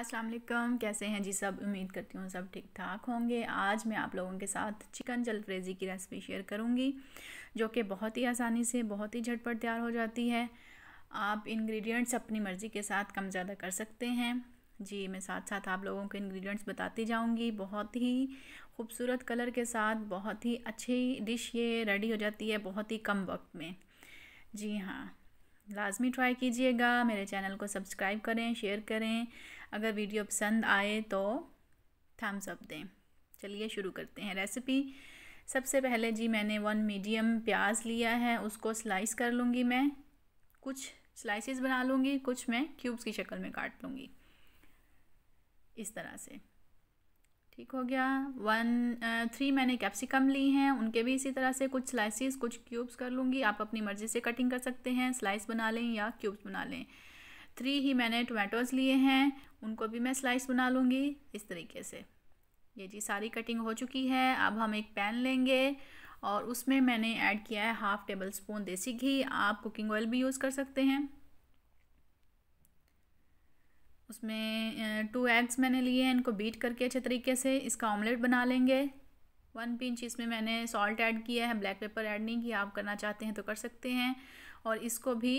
अस्सलाम वालेकुम कैसे हैं जी सब उम्मीद करती हूँ सब ठीक ठाक होंगे आज मैं आप लोगों के साथ चिकन जलफ्रेजी की रेसिपी शेयर करूँगी जो कि बहुत ही आसानी से बहुत ही झटपट तैयार हो जाती है आप इंग्रेडिएंट्स अपनी मर्ज़ी के साथ कम ज़्यादा कर सकते हैं जी मैं साथ साथ आप लोगों को इंग्रेडिएंट्स बताती जाऊँगी बहुत ही खूबसूरत कलर के साथ बहुत ही अच्छी डिश ये रेडी हो जाती है बहुत ही कम वक्त में जी हाँ लाजमी ट्राई कीजिएगा मेरे चैनल को सब्सक्राइब करें शेयर करें अगर वीडियो पसंद आए तो थम्स अप दें चलिए शुरू करते हैं रेसिपी सबसे पहले जी मैंने वन मीडियम प्याज लिया है उसको स्लाइस कर लूँगी मैं कुछ स्लाइसेस बना लूँगी कुछ मैं क्यूब्स की शक्ल में काट लूँगी इस तरह से ठीक हो गया वन थ्री uh, मैंने कैप्सिकम ली हैं उनके भी इसी तरह से कुछ स्लाइसिस कुछ क्यूब्स कर लूँगी आप अपनी मर्ज़ी से कटिंग कर सकते हैं स्लाइस बना लें या क्यूब्स बना लें थ्री ही मैंने टोमेटोज़ लिए हैं उनको भी मैं स्लाइस बना लूँगी इस तरीके से ये जी सारी कटिंग हो चुकी है अब हम एक पैन लेंगे और उसमें मैंने ऐड किया है हाफ़ टेबल स्पून देसी घी आप कुकिंग ऑयल भी यूज़ कर सकते हैं उसमें टू एग्स मैंने लिए हैं इनको बीट करके अच्छे तरीके से इसका ऑमलेट बना लेंगे वन पिंच इसमें मैंने सॉल्ट ऐड किया है ब्लैक पेपर ऐड नहीं किया आप करना चाहते हैं तो कर सकते हैं और इसको भी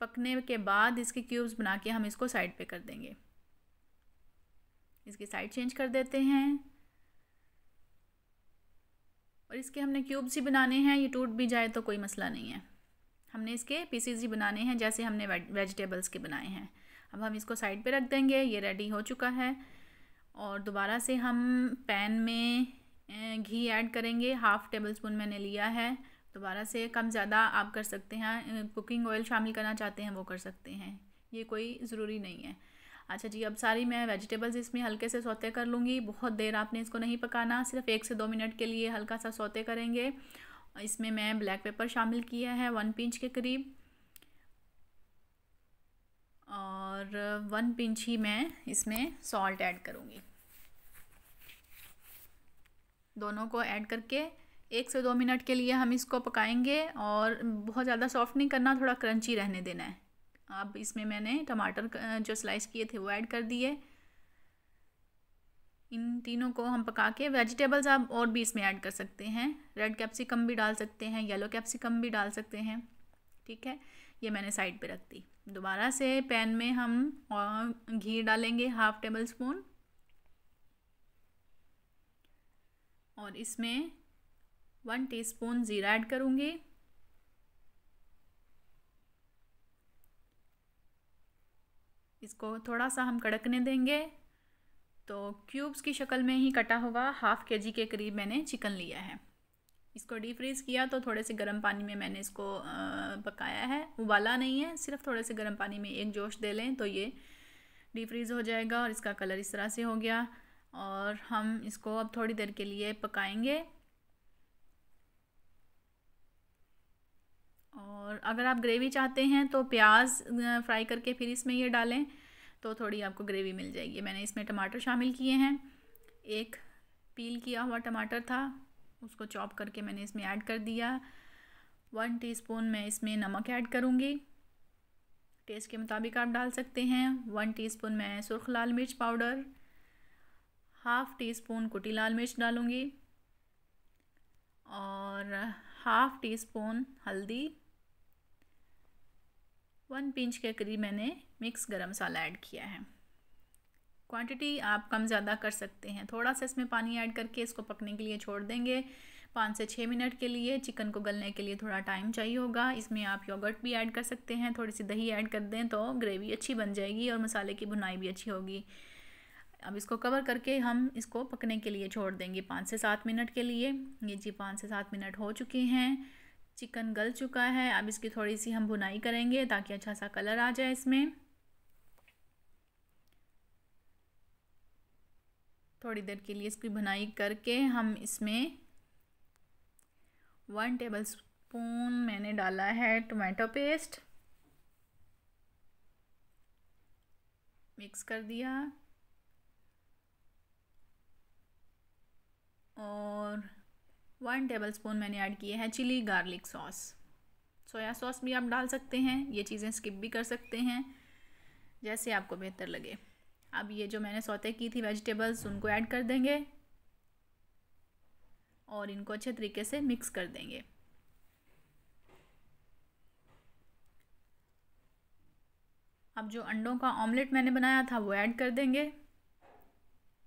पकने के बाद इसके क्यूब्स बना के हम इसको साइड पे कर देंगे इसकी साइड चेंज कर देते हैं और इसके हमने क्यूब्स ही बनाने हैं ये टूट भी जाए तो कोई मसला नहीं है हमने इसके पीसीज ही बनाने हैं जैसे हमने वेजिटेबल्स के बनाए हैं अब हम इसको साइड पे रख देंगे ये रेडी हो चुका है और दोबारा से हम पैन में घी ऐड करेंगे हाफ़ टेबल स्पून मैंने लिया है दोबारा से कम ज़्यादा आप कर सकते हैं कुकिंग ऑयल शामिल करना चाहते हैं वो कर सकते हैं ये कोई ज़रूरी नहीं है अच्छा जी अब सारी मैं वेजिटेबल्स इसमें हल्के से सोते कर लूँगी बहुत देर आपने इसको नहीं पकाना सिर्फ एक से दो मिनट के लिए हल्का सा सोते करेंगे इसमें मैं ब्लैक पेपर शामिल किया है वन पिंच के करीब और वन पिंच ही मैं इसमें सॉल्ट ऐड करूँगी दोनों को ऐड करके एक से दो मिनट के लिए हम इसको पकाएंगे और बहुत ज़्यादा सॉफ्ट नहीं करना थोड़ा क्रंची रहने देना है अब इसमें मैंने टमाटर जो स्लाइस किए थे वो ऐड कर दिए इन तीनों को हम पका के वेजिटेबल्स आप और भी इसमें ऐड कर सकते हैं रेड कैप्सिकम भी डाल सकते हैं येलो कैप्सिकम भी डाल सकते हैं ठीक है ये मैंने साइड पे रख दी दोबारा से पैन में हम घी डालेंगे हाफ टेबल स्पून और इसमें वन टीस्पून ज़ीरा ऐड करूँगी इसको थोड़ा सा हम कड़कने देंगे तो क्यूब्स की शक्ल में ही कटा हुआ हाफ़ के जी के करीब मैंने चिकन लिया है इसको डीफ्रीज़ किया तो थोड़े से गर्म पानी में मैंने इसको पकाया है उबाला नहीं है सिर्फ थोड़े से गर्म पानी में एक जोश दे लें तो ये डीफ्रीज़ हो जाएगा और इसका कलर इस तरह से हो गया और हम इसको अब थोड़ी देर के लिए पकाएंगे और अगर आप ग्रेवी चाहते हैं तो प्याज फ्राई करके फिर इसमें ये डालें तो थोड़ी आपको ग्रेवी मिल जाएगी मैंने इसमें टमाटर शामिल किए हैं एक पील किया हुआ टमाटर था उसको चॉप करके मैंने इसमें ऐड कर दिया वन टीस्पून मैं इसमें नमक ऐड करूँगी टेस्ट के मुताबिक आप डाल सकते हैं वन टीस्पून मैं सुरख लाल मिर्च पाउडर हाफ़ टी स्पून कुटी लाल मिर्च डालूँगी और हाफ़ टी स्पून हल्दी वन पिंच के करीब मैंने मिक्स गरम मसाला ऐड किया है क्वांटिटी आप कम ज़्यादा कर सकते हैं थोड़ा सा इसमें पानी ऐड करके इसको पकने के लिए छोड़ देंगे पाँच से छः मिनट के लिए चिकन को गलने के लिए थोड़ा टाइम चाहिए होगा इसमें आप योगर्ट भी ऐड कर सकते हैं थोड़ी सी दही ऐड कर दें तो ग्रेवी अच्छी बन जाएगी और मसाले की भुनाई भी अच्छी होगी अब इसको कवर करके हम इसको पकने के लिए छोड़ देंगे पाँच से सात मिनट के लिए ये जी पाँच से सात मिनट हो चुके हैं चिकन गल चुका है अब इसकी थोड़ी सी हम भुनाई करेंगे ताकि अच्छा सा कलर आ जाए इसमें थोड़ी देर के लिए इसकी भुनाई करके हम इसमें वन टेबल स्पून मैंने डाला है टोमेटो पेस्ट मिक्स कर दिया और वन टेबल स्पून मैंने ऐड किए हैं chilli garlic sauce soya sauce भी आप डाल सकते हैं ये चीज़ें स्किप भी कर सकते हैं जैसे आपको बेहतर लगे अब ये जो मैंने सौते की थी वेजिटेबल्स उनको ऐड कर देंगे और इनको अच्छे तरीके से मिक्स कर देंगे अब जो अंडों का ऑमलेट मैंने बनाया था वो ऐड कर देंगे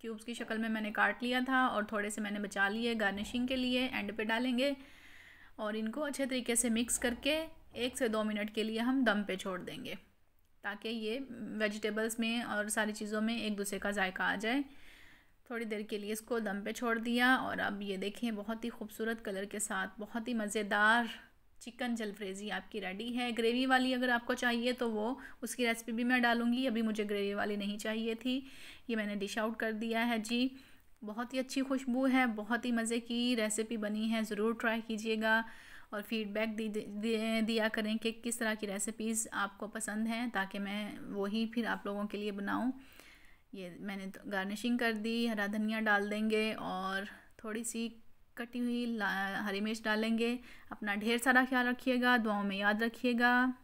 क्यूब्स की शक्ल में मैंने काट लिया था और थोड़े से मैंने बचा लिए गार्निशिंग के लिए एंड पे डालेंगे और इनको अच्छे तरीके से मिक्स करके एक से दो मिनट के लिए हम दम पे छोड़ देंगे ताकि ये वेजिटेबल्स में और सारी चीज़ों में एक दूसरे का जायका आ जाए थोड़ी देर के लिए इसको दम पे छोड़ दिया और अब ये देखें बहुत ही खूबसूरत कलर के साथ बहुत ही मज़ेदार चिकन जलफ्रेज़ी आपकी रेडी है ग्रेवी वाली अगर आपको चाहिए तो वो उसकी रेसिपी भी मैं डालूँगी अभी मुझे ग्रेवी वाली नहीं चाहिए थी ये मैंने डिश आउट कर दिया है जी बहुत ही अच्छी खुशबू है बहुत ही मज़े की रेसिपी बनी है ज़रूर ट्राई कीजिएगा और फीडबैक दिया करें कि किस तरह की रेसिपीज़ आपको पसंद हैं ताकि मैं वही फिर आप लोगों के लिए बनाऊँ ये मैंने तो गार्निशिंग कर दी हरा धनिया डाल देंगे और थोड़ी सी कटी हुई हरी मिर्च डालेंगे अपना ढेर सारा ख्याल रखिएगा दुआओं में याद रखिएगा